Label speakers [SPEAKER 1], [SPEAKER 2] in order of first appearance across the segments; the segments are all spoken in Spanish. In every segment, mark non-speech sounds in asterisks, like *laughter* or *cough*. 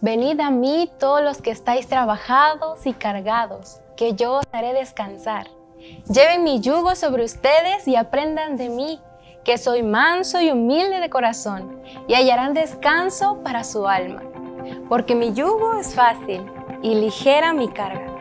[SPEAKER 1] Venid a mí todos los que estáis trabajados y cargados, que yo os haré descansar. Lleven mi yugo sobre ustedes y aprendan de mí, que soy manso y humilde de corazón, y hallarán descanso para su alma, porque mi yugo es fácil y ligera mi carga.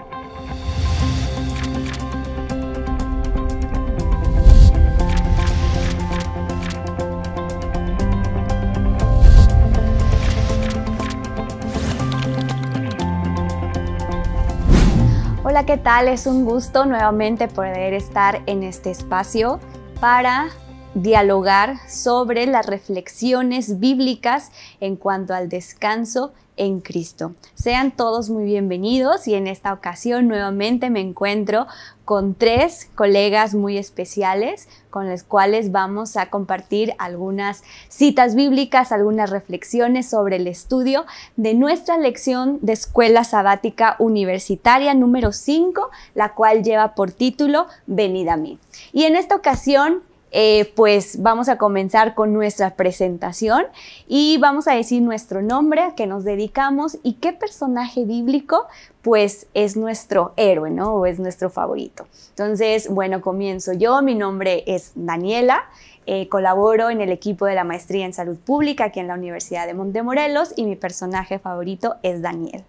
[SPEAKER 1] Hola, ¿qué tal? Es un gusto nuevamente poder estar en este espacio para dialogar sobre las reflexiones bíblicas en cuanto al descanso en Cristo. Sean todos muy bienvenidos y en esta ocasión nuevamente me encuentro con tres colegas muy especiales con los cuales vamos a compartir algunas citas bíblicas, algunas reflexiones sobre el estudio de nuestra lección de Escuela Sabática Universitaria número 5, la cual lleva por título Venid a mí. Y en esta ocasión eh, pues vamos a comenzar con nuestra presentación y vamos a decir nuestro nombre, a qué nos dedicamos y qué personaje bíblico pues es nuestro héroe, ¿no? O es nuestro favorito. Entonces, bueno, comienzo yo. Mi nombre es Daniela. Eh, colaboro en el equipo de la maestría en salud pública aquí en la Universidad de Montemorelos y mi personaje favorito es Daniel.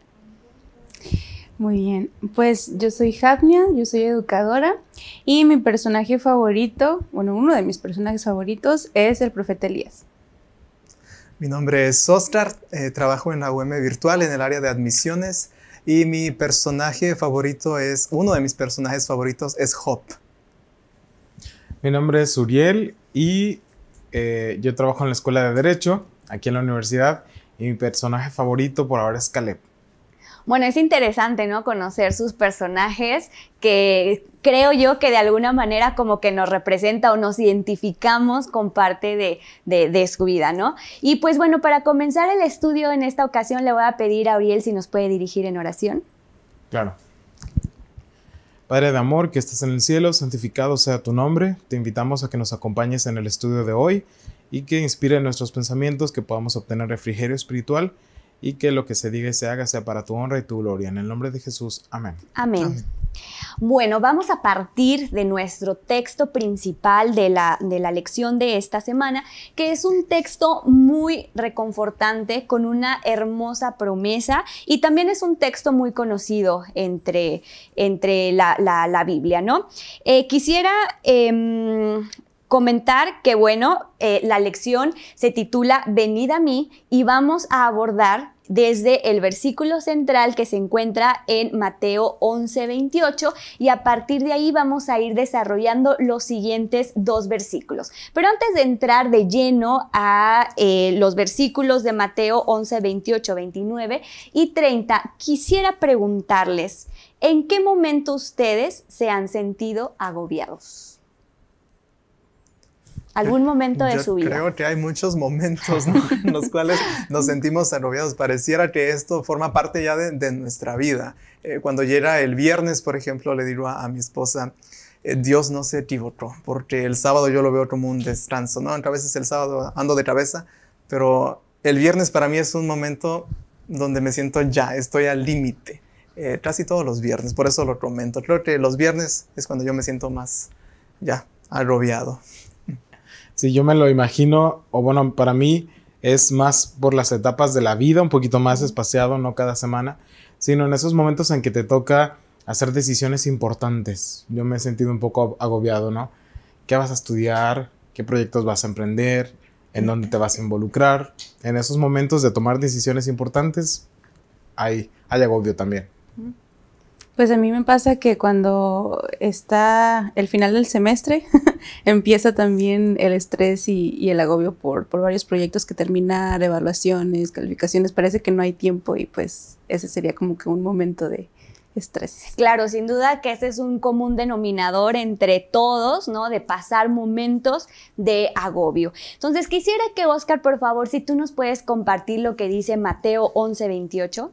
[SPEAKER 2] Muy bien, pues yo soy Jafnia, yo soy educadora y mi personaje favorito, bueno, uno de mis personajes favoritos es el profeta Elías.
[SPEAKER 3] Mi nombre es Oscar, eh, trabajo en la UM Virtual en el área de admisiones y mi personaje favorito es, uno de mis personajes favoritos es Hop.
[SPEAKER 4] Mi nombre es Uriel y eh, yo trabajo en la Escuela de Derecho aquí en la universidad y mi personaje favorito por ahora es Caleb.
[SPEAKER 1] Bueno, es interesante, ¿no? Conocer sus personajes que creo yo que de alguna manera como que nos representa o nos identificamos con parte de, de, su vida, ¿no? Y pues bueno, para comenzar el estudio en esta ocasión le voy a pedir a Uriel si nos puede dirigir en oración.
[SPEAKER 4] Claro. Padre de amor que estás en el cielo, santificado sea tu nombre. Te invitamos a que nos acompañes en el estudio de hoy y que inspire nuestros pensamientos, que podamos obtener refrigerio espiritual y que lo que se diga y se haga sea para tu honra y tu gloria. En el nombre de Jesús. Amén.
[SPEAKER 1] Amén. Bueno, vamos a partir de nuestro texto principal de la, de la lección de esta semana, que es un texto muy reconfortante, con una hermosa promesa y también es un texto muy conocido entre, entre la, Biblia, ¿no? Eh, quisiera... Em, comentar que, bueno, eh, la lección se titula Venid a mí y vamos a abordar desde el versículo central que se encuentra en Mateo 11, 28 y a partir de ahí vamos a ir desarrollando los siguientes dos versículos. Pero antes de entrar de lleno a eh, los versículos de Mateo 11, 28, 29 y 30, quisiera preguntarles, ¿en qué momento ustedes se han sentido agobiados? algún
[SPEAKER 3] momento de su vida. Creo que hay muchos momentos *laughs* en los cuales nos sentimos agobiados. Pareciera que esto forma parte ya de, nuestra vida. Eh, cuando llega el viernes, por ejemplo, le digo a, mi esposa, eh, Dios no se equivocó, porque el sábado yo lo veo como un descanso, ¿no? a veces el sábado ando de cabeza, pero el viernes para mí es un momento donde me siento ya, estoy al límite, eh, casi todos los viernes, por eso lo comento. Creo que los viernes es cuando yo me siento más ya agobiado. Sí,
[SPEAKER 4] yo me lo imagino, o bueno, para mí es más por las etapas de la vida, un poquito más espaciado, no cada semana, sino en esos momentos en que te toca hacer decisiones importantes. Yo me he sentido un poco agobiado, ¿no? ¿Qué vas a estudiar? ¿Qué proyectos vas a emprender? ¿En dónde te vas a involucrar? En esos momentos de tomar decisiones importantes, hay, hay agobio también.
[SPEAKER 2] Pues a mí me pasa que cuando está el final del semestre, *laughs* empieza también el estrés y, el agobio por, varios proyectos que terminar, evaluaciones, calificaciones, parece que no hay tiempo y pues ese sería como que un momento de estrés.
[SPEAKER 1] Claro, sin duda que ese es un común denominador entre todos, ¿no? De pasar momentos de agobio. Entonces, quisiera que Oscar, por favor, si tú nos puedes compartir lo que dice Mateo 11:28.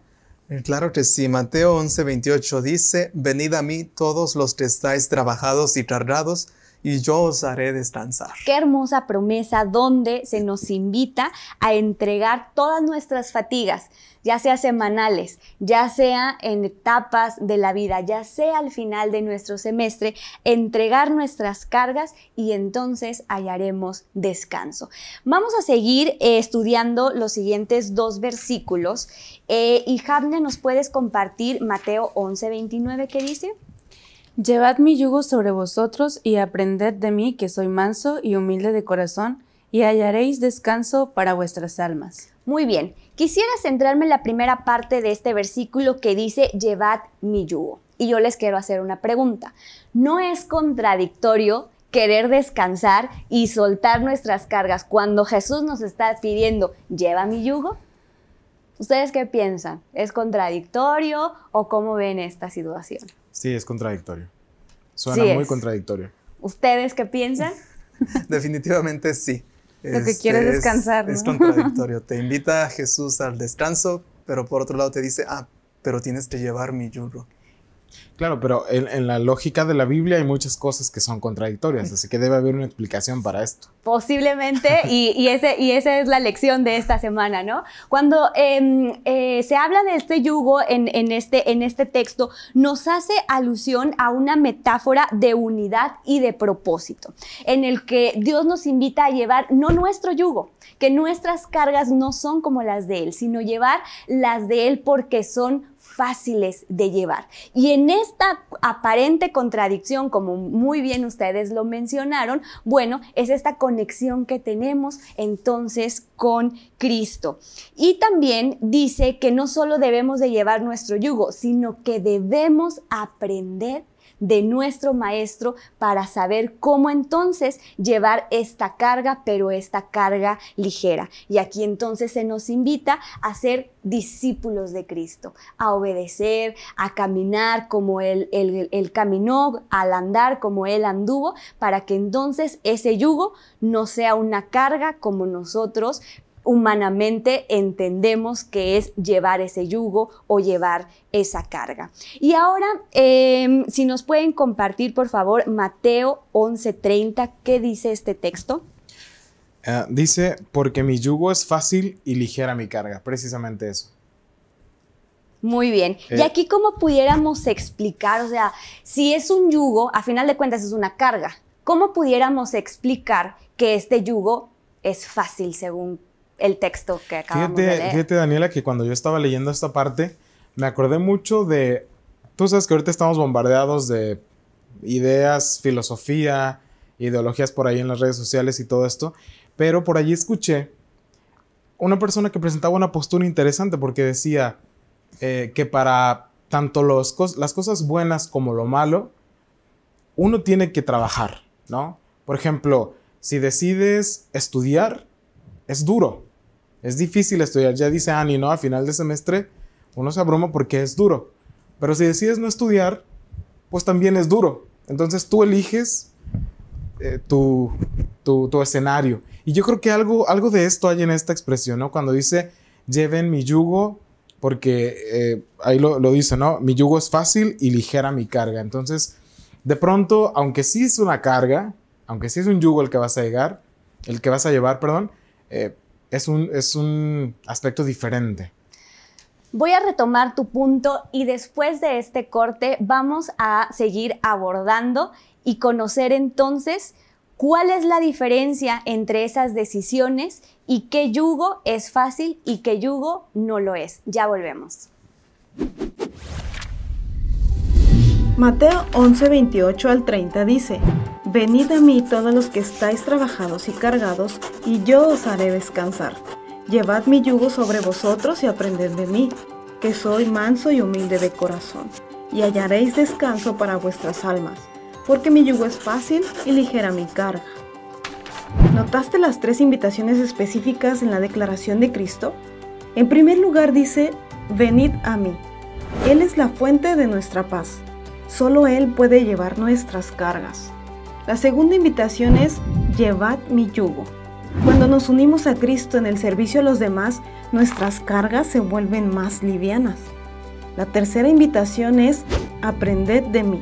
[SPEAKER 3] Eh, claro que sí, Mateo 11:28 dice, Venid a mí todos los que estáis trabajados y tardados y yo os haré descansar.
[SPEAKER 1] Qué hermosa promesa donde se nos invita a entregar todas nuestras fatigas, ya sea semanales, ya sea en etapas de la vida, ya sea al final de nuestro semestre, entregar nuestras cargas y entonces hallaremos descanso. Vamos a seguir eh, estudiando los siguientes dos versículos eh, y Javne, ¿nos puedes compartir Mateo 11, 29 que dice?
[SPEAKER 2] Llevad mi yugo sobre vosotros y aprended de mí que soy manso y humilde de corazón, y hallaréis descanso para vuestras almas. Muy bien, quisiera centrarme en la
[SPEAKER 1] primera parte de este versículo que dice, llevad mi yugo. Y yo les quiero hacer una pregunta. ¿No es contradictorio querer descansar y soltar nuestras cargas cuando Jesús nos está pidiendo, lleva mi yugo? ¿Ustedes qué piensan? ¿Es contradictorio o cómo ven esta situación?
[SPEAKER 4] Sí, es contradictorio.
[SPEAKER 3] Suena muy contradictorio.
[SPEAKER 1] ¿Ustedes qué piensan?
[SPEAKER 3] *laughs* Definitivamente sí. Lo que quieres este, es descansar. ¿no? Es contradictorio. *laughs* Te invita a Jesús al descanso, pero por otro lado te dice, ah, pero tienes que llevar mi yugo.
[SPEAKER 4] Claro, pero en, la lógica de la Biblia hay muchas cosas que son contradictorias, así que debe haber una explicación para esto.
[SPEAKER 1] Posiblemente, y, ese, esa es la lección de esta semana, ¿no? Cuando em, eh, se habla de este yugo en, este, en este texto, nos hace alusión a una metáfora de unidad y de propósito, en el que Dios nos invita a llevar no nuestro yugo, que nuestras cargas no son como las de Él, sino llevar las de Él porque son fáciles de llevar. Y en esta aparente contradicción, como muy bien ustedes lo mencionaron, bueno, es esta conexión que tenemos entonces con Cristo. Y también dice que no solo debemos de llevar nuestro yugo, sino que debemos aprender de nuestro Maestro para saber cómo entonces llevar esta carga, pero esta carga ligera. Y aquí entonces se nos invita a ser discípulos de Cristo, a obedecer, a caminar como Él, caminó, al andar como Él anduvo, para que entonces ese yugo no sea una carga como nosotros humanamente entendemos que es llevar ese yugo o llevar esa carga. Y ahora, em, si nos pueden compartir, por favor, Mateo 11:30, ¿qué dice este texto?
[SPEAKER 4] Ah, dice, porque mi yugo es fácil y ligera mi carga, precisamente eso.
[SPEAKER 1] Muy bien. Y eh. aquí cómo pudiéramos explicar, o sea, si es un yugo, a final de cuentas es una carga. ¿Cómo pudiéramos explicar que este yugo es fácil según el texto que acabamos de leer. Fíjate,
[SPEAKER 4] Daniela, que cuando yo estaba leyendo esta parte, me acordé mucho de. Tú sabes que ahorita estamos bombardeados de ideas, filosofía, ideologías por ahí en las redes sociales y todo esto, pero por allí escuché una persona que presentaba una postura interesante porque decía eh, que para tanto los las cosas buenas como lo malo, uno tiene que trabajar, ¿no? Por ejemplo, si decides estudiar, es duro, es difícil estudiar, ya dice Ani, ¿no? A final de semestre uno se abruma porque es duro. Pero si decides no estudiar, pues también es duro. Entonces tú eliges eh, tu, escenario. Y yo creo que algo, algo de esto hay en esta expresión, ¿no? Cuando dice, lleven mi yugo, porque eh, ahí lo, dice, ¿no? Mi yugo es fácil y ligera mi carga. Entonces, de pronto, aunque sí es una carga, aunque sí es un yugo el que vas a llevar, el que vas a llevar, perdón, eh, es un, aspecto diferente.
[SPEAKER 1] Voy a retomar tu punto y después de este corte vamos a seguir abordando y conocer entonces cuál es la diferencia entre esas decisiones y qué yugo es fácil y qué yugo no lo es. Ya
[SPEAKER 5] volvemos. Mateo 11, al 30 dice Venid a mí todos los que estáis trabajados y cargados, y yo os haré descansar. Llevad mi yugo sobre vosotros y aprended de mí, que soy manso y humilde de corazón, y hallaréis descanso para vuestras almas, porque mi yugo es fácil y ligera mi carga. ¿Notaste las tres invitaciones específicas en la declaración de Cristo? En primer lugar dice, venid a mí. Él es la fuente de nuestra paz. Solo Él puede llevar nuestras cargas. La segunda invitación es llevad mi yugo. Cuando nos unimos a Cristo en el servicio a los demás, nuestras cargas se vuelven más livianas. La tercera invitación es aprended de mí.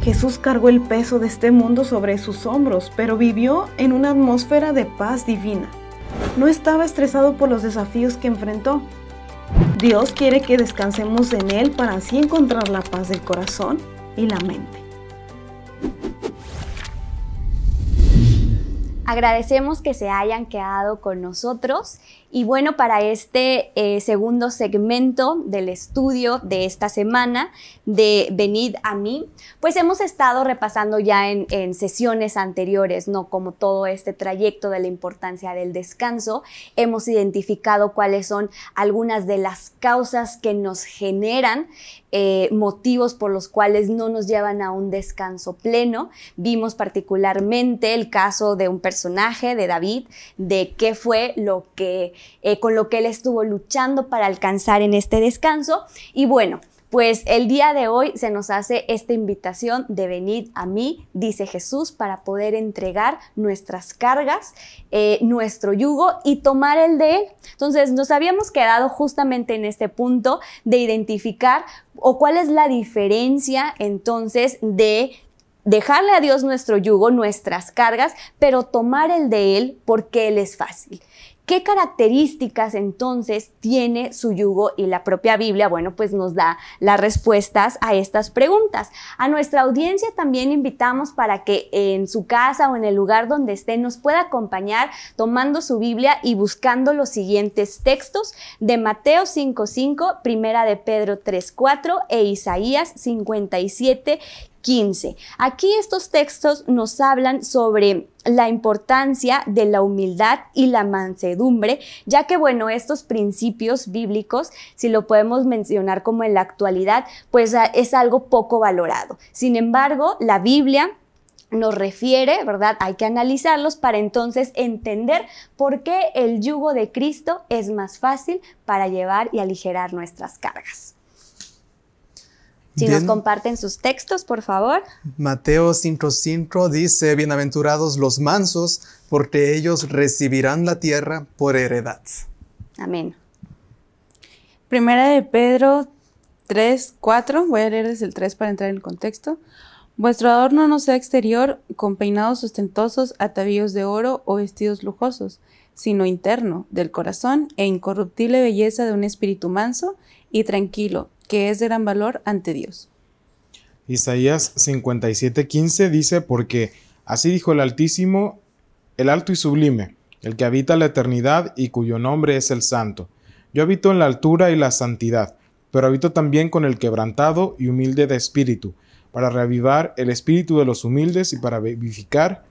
[SPEAKER 5] Jesús cargó el peso de este mundo sobre sus hombros, pero vivió en una atmósfera de paz divina. No estaba estresado por los desafíos que enfrentó. Dios quiere que descansemos en Él para así encontrar la paz del corazón y la mente. Agradecemos que
[SPEAKER 1] se hayan quedado con nosotros y bueno, para este eh, segundo segmento del estudio de esta semana de Venid a mí, pues hemos estado repasando ya en, sesiones anteriores, ¿no? Como todo este trayecto de la importancia del descanso, hemos identificado cuáles son algunas de las causas que nos generan eh, motivos por los cuales no nos llevan a un descanso pleno. Vimos particularmente el caso de un personaje, de David, de qué fue lo que eh, con lo que él estuvo luchando para alcanzar en este descanso. Y bueno, pues el día de hoy se nos hace esta invitación de venir a mí, dice Jesús, para poder entregar nuestras cargas, eh, nuestro yugo y tomar el de Él. Entonces nos habíamos quedado justamente en este punto de identificar o cuál es la diferencia entonces de dejarle a Dios nuestro yugo, nuestras cargas, pero tomar el de Él porque Él es fácil. ¿Qué características entonces tiene su yugo y la propia Biblia? Bueno, pues nos da las respuestas a estas preguntas. A nuestra audiencia también invitamos para que en su casa o en el lugar donde esté nos pueda acompañar tomando su Biblia y buscando los siguientes textos de Mateo 5.5, Primera de Pedro 3.4 e Isaías 57, 15. Aquí estos textos nos hablan sobre la importancia de la humildad y la mansedumbre, ya que bueno, estos principios bíblicos, si lo podemos mencionar como en la actualidad, pues ah, es algo poco valorado. Sin embargo, la Biblia nos refiere, ¿verdad? Hay que analizarlos para entonces entender por qué el yugo de Cristo es más fácil para llevar y aligerar nuestras cargas. Si nos comparten sus textos, por favor.
[SPEAKER 3] Mateo 5:5 dice, bienaventurados los mansos, porque ellos recibirán la tierra por heredad.
[SPEAKER 2] Amén. Primera de Pedro 3:4, voy a leer desde el 3 para entrar en el contexto. Vuestro adorno no sea exterior, con peinados ostentosos, atavíos de oro o vestidos lujosos, sino interno, del corazón e incorruptible belleza de un espíritu manso y tranquilo, que es de gran valor ante Dios.
[SPEAKER 4] Isaías 57:15 dice, porque así dijo el Altísimo, el alto y sublime, el que habita la eternidad y cuyo nombre es el santo. Yo habito en la altura y la santidad, pero habito también con el quebrantado y humilde de espíritu, para reavivar el espíritu de los humildes y para vivificar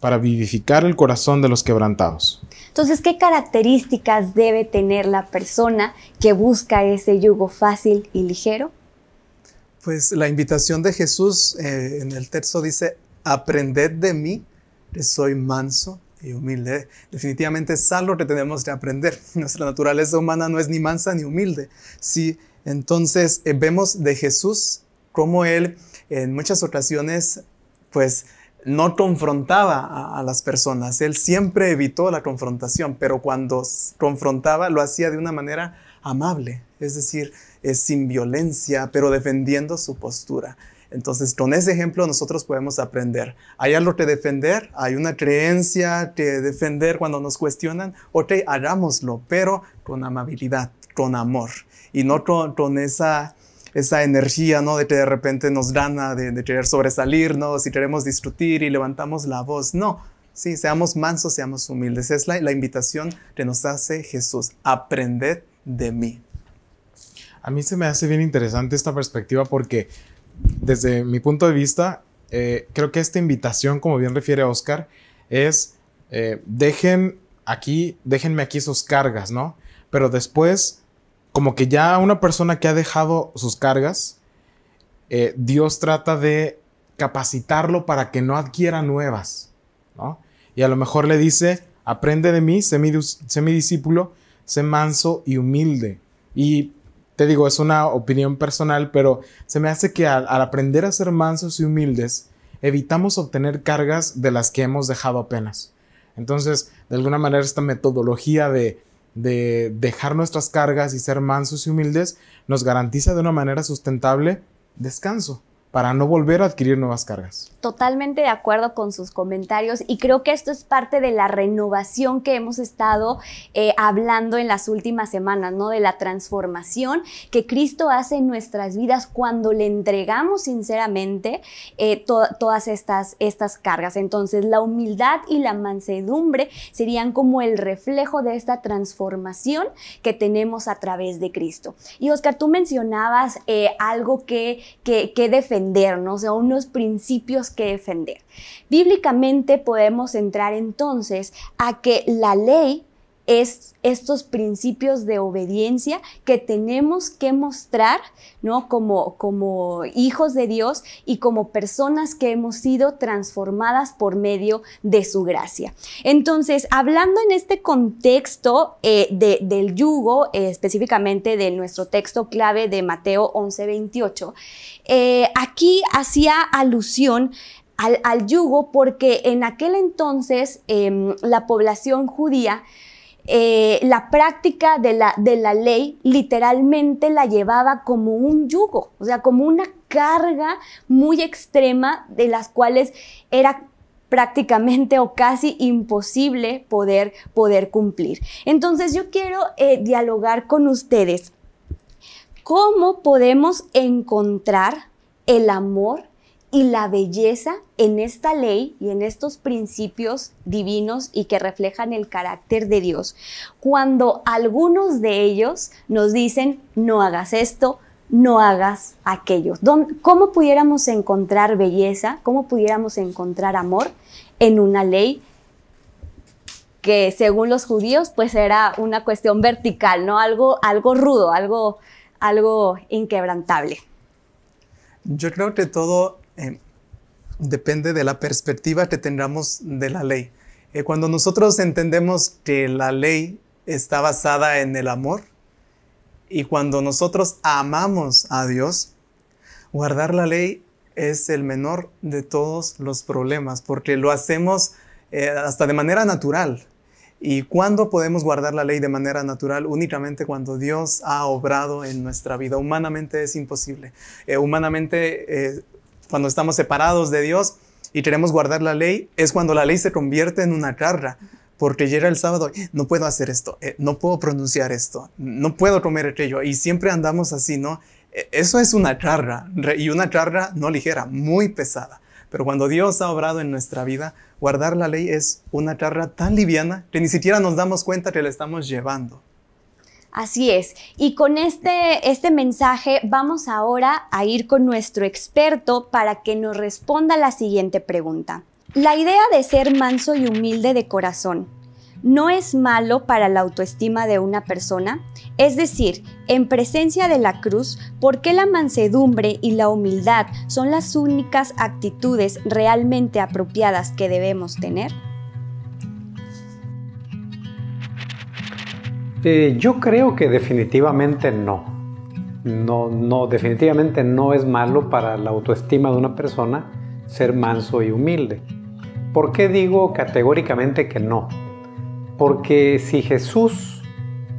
[SPEAKER 4] para vivificar el corazón de los quebrantados.
[SPEAKER 1] Entonces, ¿qué características debe tener la persona que busca ese yugo fácil y ligero?
[SPEAKER 3] Pues la invitación de Jesús eh, en el texto dice, aprended de mí, que soy manso y humilde. Definitivamente es algo que tenemos que aprender. *laughs* Nuestra naturaleza humana no es ni mansa ni humilde. Sí, entonces eh, vemos de Jesús cómo él en muchas ocasiones pues no confrontaba a, las personas, él siempre evitó la confrontación, pero cuando confrontaba lo hacía de una manera amable, es decir, sin violencia, pero defendiendo su postura. Entonces, con ese ejemplo nosotros podemos aprender. Hay algo que defender, hay una creencia que defender cuando nos cuestionan. Ok, hagámoslo, pero con amabilidad, con amor y no con esa esa energía, ¿no? De que de repente nos gana de, de querer ¿no? Si queremos discutir y levantamos la voz. No, sí, seamos mansos, seamos humildes. Es la, invitación que nos hace Jesús. Aprended de mí.
[SPEAKER 4] A mí se me hace bien interesante esta perspectiva porque desde mi punto de vista, eh, creo que esta invitación, como bien refiere Oscar, es eh, dejen aquí, déjenme aquí sus cargas, ¿no? Pero después como que ya una persona que ha dejado sus cargas, eh, Dios trata de capacitarlo para que no adquiera nuevas, Y a lo mejor le dice, aprende de mí, sé mi, discípulo, sé manso y humilde. Y te digo, es una opinión personal, pero se me hace que al, aprender a ser mansos y humildes, evitamos obtener cargas de las que hemos dejado apenas. Entonces, de alguna manera, esta metodología de de dejar nuestras cargas y ser mansos y humildes, nos garantiza de una manera sustentable descanso para no volver a adquirir nuevas cargas.
[SPEAKER 1] Totalmente de acuerdo con sus comentarios y creo que esto es parte de la renovación que hemos estado eh, hablando en las últimas semanas, ¿no? De la transformación que Cristo hace en nuestras vidas cuando le entregamos sinceramente eh, todas estas, estas cargas. Entonces, la humildad y la mansedumbre serían como el reflejo de esta transformación que tenemos a través de Cristo. Y Oscar, tú mencionabas eh, algo que, que, que defendernos, a unos principios que defender. Bíblicamente podemos entrar entonces a que la ley es estos principios de obediencia que tenemos que mostrar, ¿no? Como, hijos de Dios y como personas que hemos sido transformadas por medio de su gracia. Entonces, hablando en este contexto eh, del yugo, eh, específicamente de nuestro texto clave de Mateo 11:28, eh, aquí hacía alusión al, yugo porque en aquel entonces em, la población judía eh, la práctica de la, ley literalmente la llevaba como un yugo, o sea, como una carga muy extrema de las cuales era prácticamente o casi imposible poder, poder cumplir. Entonces yo quiero eh, dialogar con ustedes cómo podemos encontrar el amor y la belleza en esta ley y en estos principios divinos y que reflejan el carácter de Dios. Cuando algunos de ellos nos dicen, no hagas esto, no hagas aquello. ¿Cómo pudiéramos encontrar belleza? ¿Cómo pudiéramos encontrar amor en una ley que según los judíos pues era una cuestión vertical, ¿no? Algo, algo rudo, algo, algo inquebrantable.
[SPEAKER 3] Yo creo que todo eh, depende de la perspectiva que tengamos de la ley. Eh, cuando nosotros entendemos que la ley está basada en el amor y cuando nosotros amamos a Dios, guardar la ley es el menor de todos los problemas porque lo hacemos eh, hasta de manera natural. ¿Y cuando podemos guardar la ley de manera natural? Únicamente cuando Dios ha obrado en nuestra vida. Humanamente es imposible. humanamente cuando estamos separados de Dios y queremos guardar la ley, es cuando la ley se convierte en una carga. Porque llega el sábado, no puedo hacer esto, eh, no puedo pronunciar esto, no puedo comer aquello. Y siempre andamos así, ¿no? E, eso es una carga, y una carga no ligera, muy pesada. Pero cuando Dios ha obrado en nuestra vida, guardar la ley es una carga tan liviana que ni siquiera nos damos cuenta que la estamos llevando.
[SPEAKER 1] Así es. Y con este, este, mensaje vamos ahora a ir con nuestro experto para que nos responda la siguiente pregunta. La idea de ser manso y humilde de corazón no es malo para la autoestima de una persona? Es decir, en presencia de la cruz, ¿por qué la mansedumbre y la humildad son las únicas actitudes realmente apropiadas que debemos tener?
[SPEAKER 6] Este, yo creo que definitivamente no. No, no, definitivamente no es malo para la autoestima de una persona ser manso y humilde. ¿Por qué digo categóricamente que no? Porque si Jesús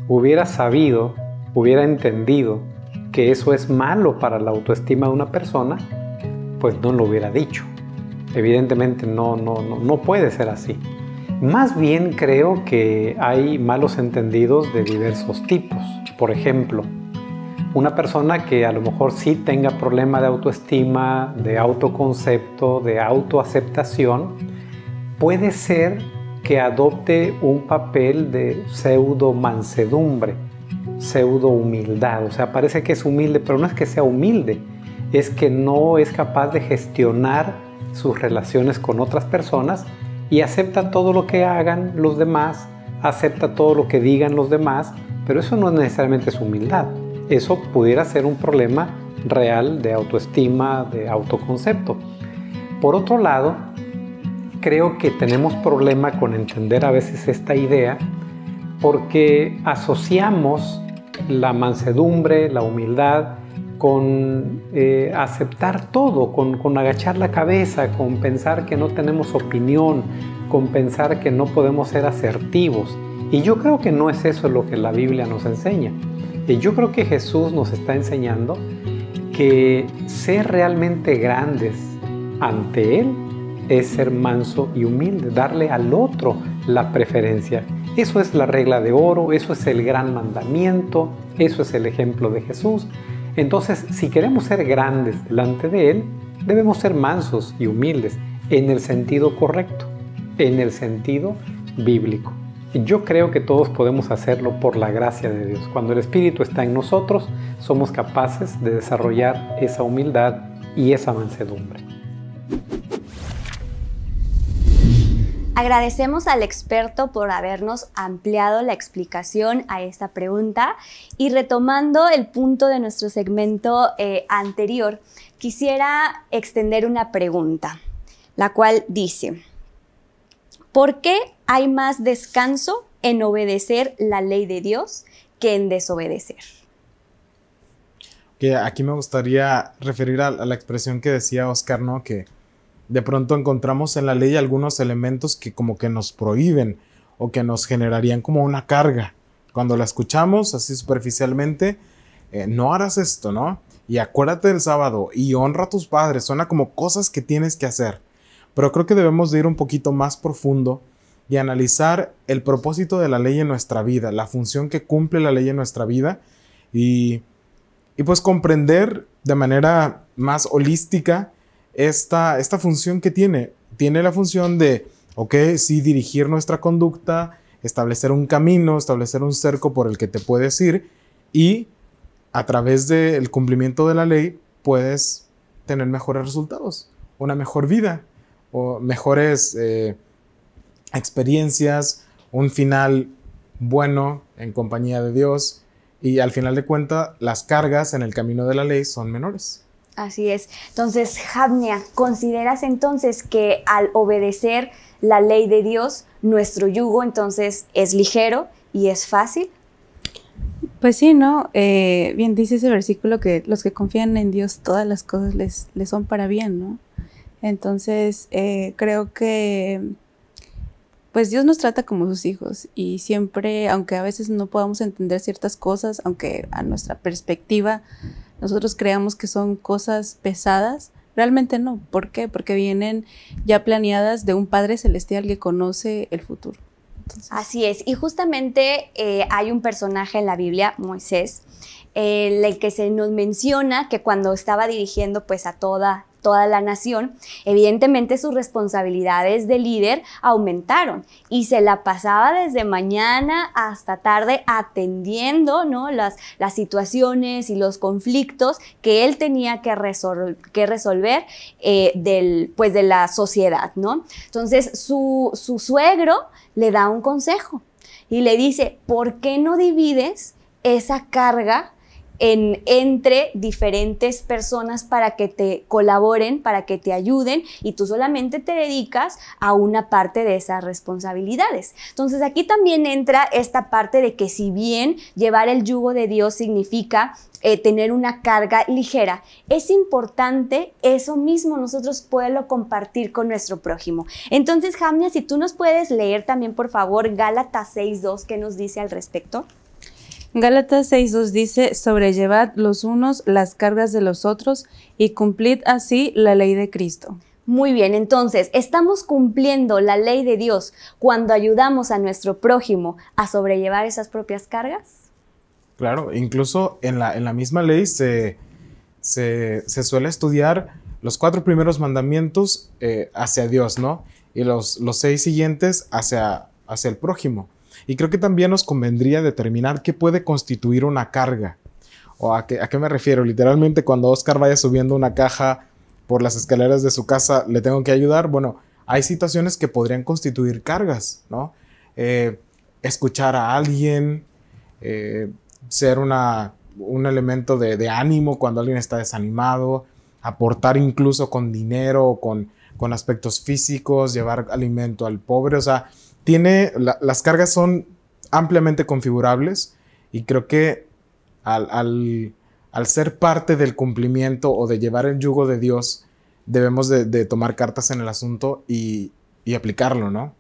[SPEAKER 6] hubiera sabido, hubiera entendido que eso es malo para la autoestima de una persona, pues no lo hubiera dicho. Evidentemente no, no, no puede ser así. Más bien creo que hay malos entendidos de diversos tipos. Por ejemplo, una persona que a lo mejor sí tenga problema de autoestima, de autoconcepto, de autoaceptación, puede ser que adopte un papel de pseudo mansedumbre, pseudo humildad. O sea, parece que es humilde, pero no es que sea humilde, es que no es capaz de gestionar sus relaciones con otras personas y acepta todo lo que hagan los demás, acepta todo lo que digan los demás, pero eso no es necesariamente su humildad. Eso pudiera ser un problema real de autoestima, de autoconcepto. Por otro lado, creo que tenemos problema con entender a veces esta idea porque asociamos la mansedumbre, la humildad con eh, aceptar todo, con, agachar la cabeza, con pensar que no tenemos opinión, con pensar que no podemos ser asertivos. Y yo creo que no es eso lo que la Biblia nos enseña. Y Yo creo que Jesús nos está enseñando que ser realmente grandes ante Él es ser manso y humilde, darle al otro la preferencia. Eso es la regla de oro, eso es el gran mandamiento, eso es el ejemplo de Jesús. Entonces, si queremos ser grandes delante de Él, debemos ser mansos y humildes en el sentido correcto, en el sentido bíblico. Yo creo que todos podemos hacerlo por la gracia de Dios. Cuando el Espíritu está en nosotros, somos capaces de desarrollar esa humildad y esa mansedumbre.
[SPEAKER 1] Agradecemos al experto por habernos ampliado la explicación a esta pregunta y retomando el punto de nuestro segmento eh, anterior, quisiera extender una pregunta, la cual dice, ¿por qué hay más descanso en obedecer la ley de Dios que en desobedecer?
[SPEAKER 4] aquí me gustaría referir a, la expresión que decía Oscar, ¿no? Que de pronto encontramos en la ley algunos elementos que como que nos prohíben o que nos generarían como una carga. Cuando la escuchamos así superficialmente, eh, no harás esto, ¿no? Y acuérdate del sábado y honra a tus padres, suena como cosas que tienes que hacer. Pero creo que debemos de ir un poquito más profundo y analizar el propósito de la ley en nuestra vida, la función que cumple la ley en nuestra vida y, y pues comprender de manera más holística esta, función que tiene. Tiene la función de, ok, sí dirigir nuestra conducta, establecer un camino, establecer un cerco por el que te puedes ir y a través del cumplimiento de la ley puedes tener mejores resultados, una mejor vida o mejores eh, experiencias, un final bueno en compañía de Dios y al final de cuentas las cargas en el camino de la ley son menores.
[SPEAKER 1] Así es. Entonces, Javnia, ¿consideras entonces que al obedecer la ley de Dios, nuestro yugo entonces es ligero y es fácil?
[SPEAKER 2] Pues sí, ¿no? Eh, bien, dice ese versículo que los que confían en Dios, todas las cosas les, son para bien, ¿no? Entonces, eh, creo que, pues Dios nos trata como sus hijos y siempre, aunque a veces no podamos entender ciertas cosas, aunque a nuestra perspectiva, nosotros creamos que son cosas pesadas, realmente no. ¿Por qué? Porque vienen ya planeadas de un Padre Celestial que conoce el futuro. Así
[SPEAKER 1] es, y justamente eh, hay un personaje en la Biblia, Moisés, el que se nos menciona que cuando estaba dirigiendo pues a toda toda la nación, evidentemente sus responsabilidades de líder aumentaron y se la pasaba desde mañana hasta tarde atendiendo ¿no? las, situaciones y los conflictos que él tenía que, que resolver eh, del, pues de la sociedad. ¿no? Entonces su, su suegro le da un consejo y le dice, ¿por qué no divides esa carga entre diferentes personas para que te colaboren, para que te ayuden y tú solamente te dedicas a una parte de esas responsabilidades. Entonces aquí también entra esta parte de que si bien llevar el yugo de Dios significa eh, tener una carga ligera, es importante eso mismo nosotros poderlo compartir con nuestro prójimo. Entonces, Jamia, si tú nos puedes leer también, por favor, Gálatas 6.2, que nos dice al respecto?
[SPEAKER 2] Gálatas 6.2 dice, sobrellevad los unos las cargas de los otros y cumplid así la ley de Cristo. Muy
[SPEAKER 1] bien, entonces, estamos cumpliendo la ley de Dios cuando ayudamos a nuestro prójimo a sobrellevar esas propias cargas.
[SPEAKER 4] Claro, incluso en la, misma ley se, suele estudiar los cuatro primeros mandamientos eh, hacia Dios, ¿no? Y los, los seis siguientes hacia, hacia el prójimo. Y creo que también nos convendría determinar qué puede constituir una carga. ¿O a qué, me refiero? Literalmente cuando Oscar vaya subiendo una caja por las escaleras de su casa, ¿le tengo que ayudar? Bueno, hay situaciones que podrían constituir cargas, ¿no? Eh, escuchar a alguien, eh, ser una, un elemento de, ánimo cuando alguien está desanimado, aportar incluso con dinero, con, con aspectos físicos, llevar alimento al pobre, o sea, tiene, las cargas son ampliamente configurables y creo que al, ser parte del cumplimiento o de llevar el yugo de Dios, debemos de, tomar cartas en el asunto y, aplicarlo, ¿no?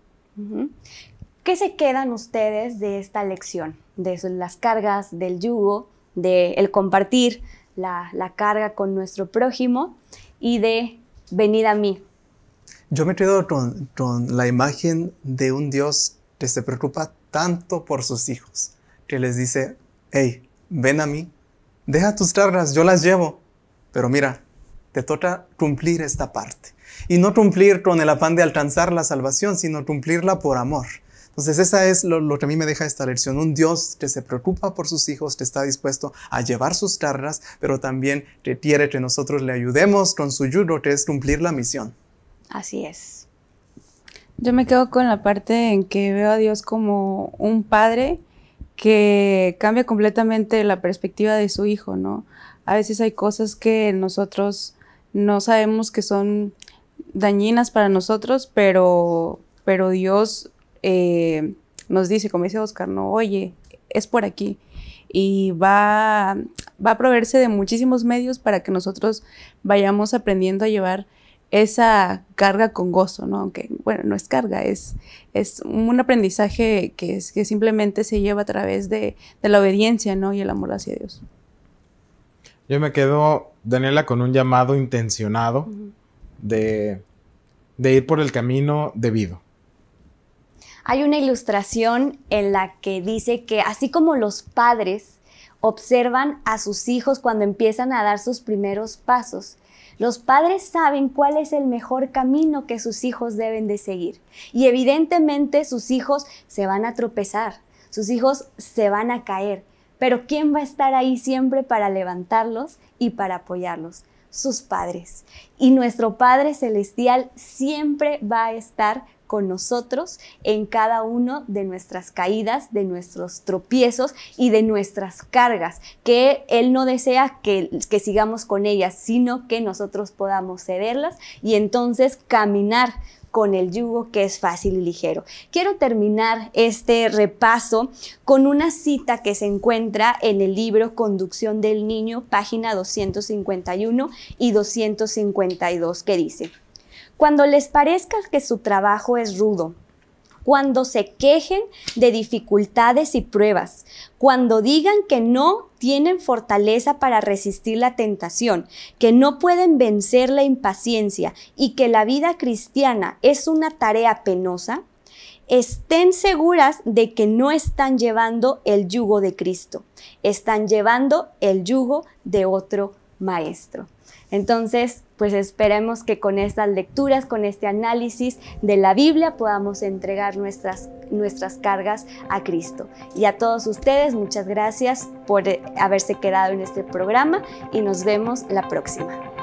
[SPEAKER 1] ¿Qué se quedan ustedes de esta lección? De las cargas, del yugo, de el compartir la carga con nuestro prójimo y de venir a mí,
[SPEAKER 3] yo me quedo con, la imagen de un Dios que se preocupa tanto por sus hijos, que les dice, hey, ven a mí, deja tus cargas, yo las llevo, pero mira, te toca cumplir esta parte. Y no cumplir con el afán de alcanzar la salvación, sino cumplirla por amor. Entonces, esa es lo, que a mí me deja esta lección. Un Dios que se preocupa por sus hijos, que está dispuesto a llevar sus cargas, pero también te quiere que nosotros le ayudemos con su yugo, que es cumplir la misión. Así
[SPEAKER 2] es. Yo me quedo con la parte en que veo a Dios como un padre que cambia completamente la perspectiva de su hijo, ¿no? A veces hay cosas que nosotros no sabemos que son dañinas para nosotros, pero, pero Dios eh, nos dice, como dice Oscar, no, oye, es por aquí. Y va, va a proveerse de muchísimos medios para que nosotros vayamos aprendiendo a llevar esa carga con gozo, ¿no? Aunque, bueno, no es carga, es, un aprendizaje que, simplemente se lleva a través de, la obediencia, ¿no? Y el amor hacia Dios.
[SPEAKER 4] Yo me quedo, Daniela, con un llamado intencionado de, de ir por el camino debido.
[SPEAKER 1] Hay una ilustración en la que dice que así como los padres observan a sus hijos cuando empiezan a dar sus primeros pasos, los padres saben cuál es el mejor camino que sus hijos deben de seguir. Y evidentemente sus hijos se van a tropezar, sus hijos se van a caer. Pero ¿quién va a estar ahí siempre para levantarlos y para apoyarlos? Sus padres. Y nuestro Padre Celestial siempre va a estar con nosotros en cada uno de nuestras caídas, de nuestros tropiezos y de nuestras cargas, que Él no desea que, que sigamos con ellas, sino que nosotros podamos cederlas y entonces caminar con el yugo que es fácil y ligero. Quiero terminar este repaso con una cita que se encuentra en el libro Conducción del Niño, página 251 y 252, que dice, cuando les parezca que su trabajo es rudo, cuando se quejen de dificultades y pruebas, cuando digan que no tienen fortaleza para resistir la tentación, que no pueden vencer la impaciencia y que la vida cristiana es una tarea penosa, estén seguras de que no están llevando el yugo de Cristo, están llevando el yugo de otro maestro. Entonces, pues esperemos que con estas lecturas, con este análisis de la Biblia podamos entregar nuestras, nuestras cargas a Cristo. Y a todos ustedes, muchas gracias por eh, haberse quedado en este programa y nos vemos la próxima.